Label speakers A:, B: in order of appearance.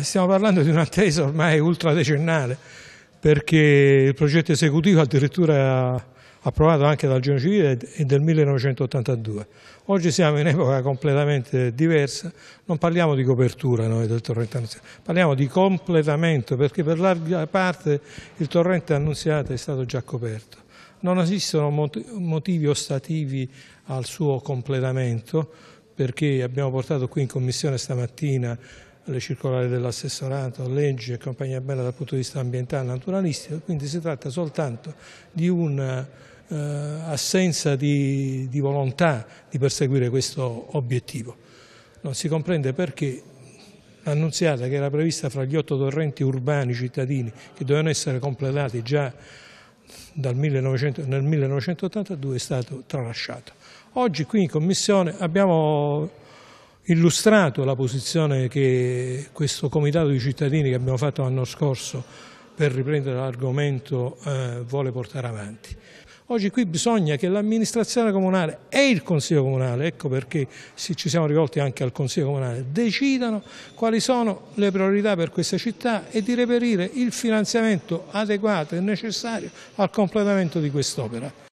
A: stiamo parlando di un'attesa ormai ultradecennale, perché il progetto esecutivo addirittura approvato anche dal Giorno Civile è del 1982. Oggi siamo in epoca completamente diversa, non parliamo di copertura noi del torrente annunziato, parliamo di completamento perché per larga parte il torrente annunziato è stato già coperto. Non esistono motivi ostativi al suo completamento perché abbiamo portato qui in commissione stamattina le circolari dell'assessorato, leggi e compagnia bella dal punto di vista ambientale e naturalistico, quindi si tratta soltanto di un'assenza eh, di, di volontà di perseguire questo obiettivo. Non si comprende perché l'annunziata che era prevista fra gli otto torrenti urbani cittadini che dovevano essere completati già 1900, nel 1982 è stato tralasciato. Oggi qui in Commissione abbiamo illustrato la posizione che questo comitato di cittadini che abbiamo fatto l'anno scorso per riprendere l'argomento eh, vuole portare avanti. Oggi qui bisogna che l'amministrazione comunale e il Consiglio Comunale, ecco perché ci siamo rivolti anche al Consiglio Comunale, decidano quali sono le priorità per questa città e di reperire il finanziamento adeguato e necessario al completamento di quest'opera.